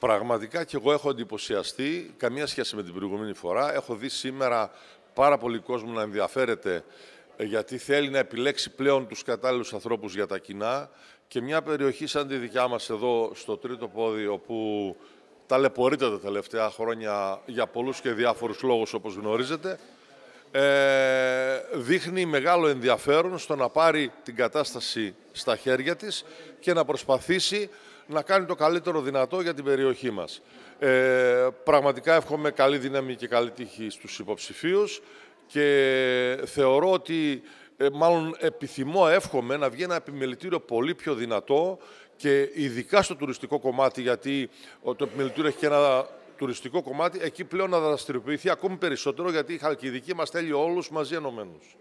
Πραγματικά και εγώ έχω εντυπωσιαστεί, καμία σχέση με την προηγούμενη φορά. Έχω δει σήμερα πάρα πολύ κόσμο να ενδιαφέρεται ε, γιατί θέλει να επιλέξει πλέον τους κατάλληλους ανθρώπους για τα κοινά και μια περιοχή σαν τη δικιά μας εδώ στο τρίτο πόδι όπου ταλαιπωρείται τα τελευταία χρόνια για πολλούς και διάφορους λόγους όπως γνωρίζετε ε, δείχνει μεγάλο ενδιαφέρον στο να πάρει την κατάσταση στα χέρια της και να προσπαθήσει να κάνει το καλύτερο δυνατό για την περιοχή μας. Ε, πραγματικά εύχομαι καλή δύναμη και καλή τύχη στους υποψηφίους και θεωρώ ότι ε, μάλλον επιθυμώ, εύχομαι να βγει ένα επιμελητήριο πολύ πιο δυνατό και ειδικά στο τουριστικό κομμάτι γιατί το επιμελητήριο έχει και ένα τουριστικό κομμάτι, εκεί πλέον να δραστηριοποιηθεί ακόμη περισσότερο, γιατί η Χαλκιδική μας θέλει όλους μαζί ενωμένους.